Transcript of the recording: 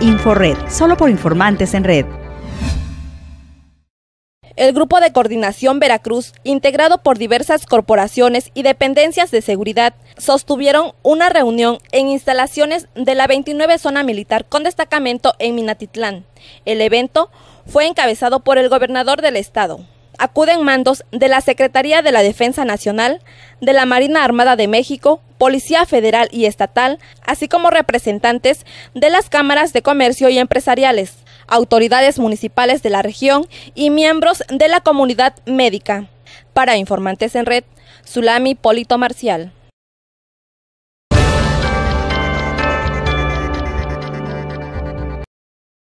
Inforred, solo por informantes en red. El Grupo de Coordinación Veracruz, integrado por diversas corporaciones y dependencias de seguridad, sostuvieron una reunión en instalaciones de la 29 Zona Militar con destacamento en Minatitlán. El evento fue encabezado por el gobernador del estado acuden mandos de la Secretaría de la Defensa Nacional, de la Marina Armada de México, Policía Federal y Estatal, así como representantes de las cámaras de comercio y empresariales, autoridades municipales de la región y miembros de la comunidad médica. Para Informantes en Red, Zulami Polito Marcial.